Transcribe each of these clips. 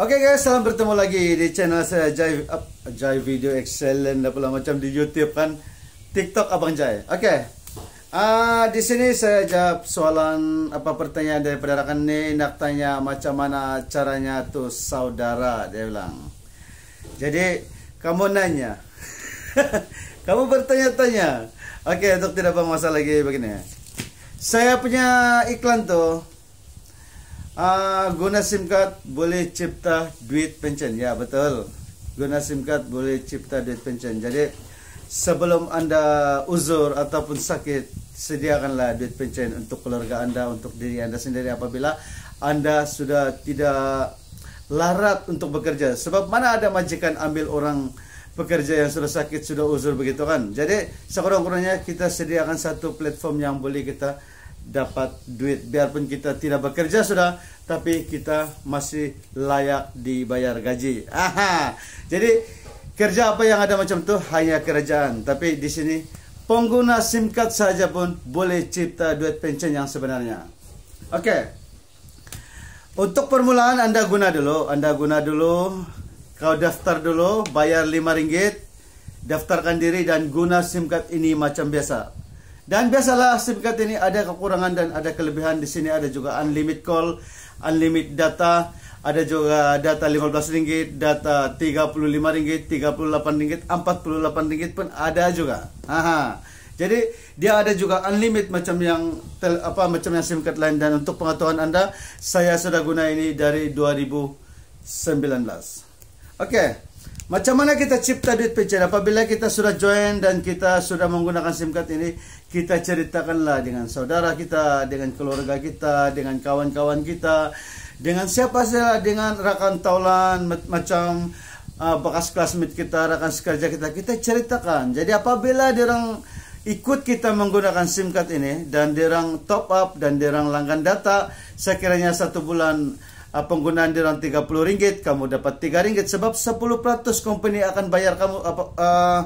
Oke okay guys, salam bertemu lagi di channel saya Jai Jai Video Excellent apa macam di YouTube kan TikTok Abang Jai. Oke. Okay. Uh, di sini saya jawab soalan apa pertanyaan daripada rekan ini nak tanya macam mana caranya tuh saudara dia bilang. Jadi kamu nanya. kamu bertanya-tanya. Oke, okay, untuk tidak bermasalah lagi begini. Saya punya iklan tuh Uh, guna SIM card boleh cipta duit pension. Ya, betul. Guna SIM card boleh cipta duit pension. Jadi, sebelum anda uzur ataupun sakit, sediakanlah duit pension untuk keluarga anda, untuk diri anda sendiri apabila anda sudah tidak larat untuk bekerja. Sebab mana ada majikan ambil orang pekerja yang sudah sakit, sudah uzur begitu kan. Jadi, sekurang-kurangnya kita sediakan satu platform yang boleh kita... dapat duit biarpun kita tidak bekerja sudah tapi kita masih layak dibayar gaji. Aha. Jadi kerja apa yang ada macam tuh hanya kerjaan. Tapi di sini pengguna SIM card saja pun boleh cipta duit pension yang sebenarnya. Oke. Okay. Untuk permulaan Anda guna dulu, Anda guna dulu kau daftar dulu, bayar 5 ringgit, daftarkan diri dan guna SIM card ini macam biasa. Dan biasalah SIM card ini ada kekurangan dan ada kelebihan. Di sini ada juga unlimited call, unlimited data, ada juga data 15 ringgit, data 35 ringgit, 38 ringgit, 48 ringgit pun ada juga. Aha. Jadi dia ada juga unlimited macam yang tel, apa macam yang SIM card lain dan untuk pengetahuan Anda saya sudah guna ini dari 2019. Oke. Okay. Macam mana kita cipta duit pecahan? Apabila kita sudah join dan kita sudah menggunakan SIM card ini, kita ceritakanlah dengan saudara kita, dengan keluarga kita, dengan kawan-kawan kita, dengan siapa saja, dengan rakan taulan, macam uh, bekas classmate kita, rakan sekerja kita, kita ceritakan. Jadi apabila orang ikut kita menggunakan SIM card ini dan orang top up dan orang langgan data, sekiranya satu bulan Ah, penggunaan di tiga 30 ringgit kamu dapat 3 ringgit sebab 10% company akan bayar kamu apa uh,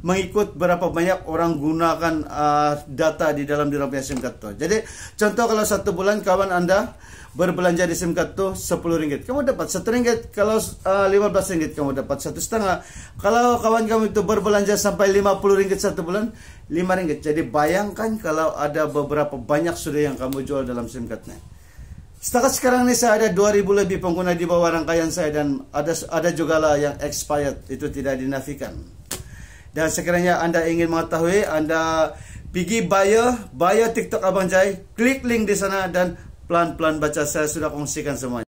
mengikut berapa banyak orang gunakan uh, data di dalam di dalam SIM card tuh. Jadi contoh kalau satu bulan kawan Anda berbelanja di SIM card tuh 10 ringgit. Kamu dapat 1 ringgit. Kalau uh, 15 ringgit kamu dapat satu setengah. Kalau kawan kamu itu berbelanja sampai 50 ringgit satu bulan, 5 ringgit. Jadi bayangkan kalau ada beberapa banyak sudah yang kamu jual dalam SIM cardnya. Setakat sekarang ini saya ada 2000 lebih pengguna di bawah rangkaian saya dan ada ada juga lah yang expired itu tidak dinafikan. Dan sekiranya anda ingin mengetahui, anda pergi buyer, buyer TikTok Abang Jai, klik link di sana dan pelan-pelan baca saya sudah kongsikan semuanya.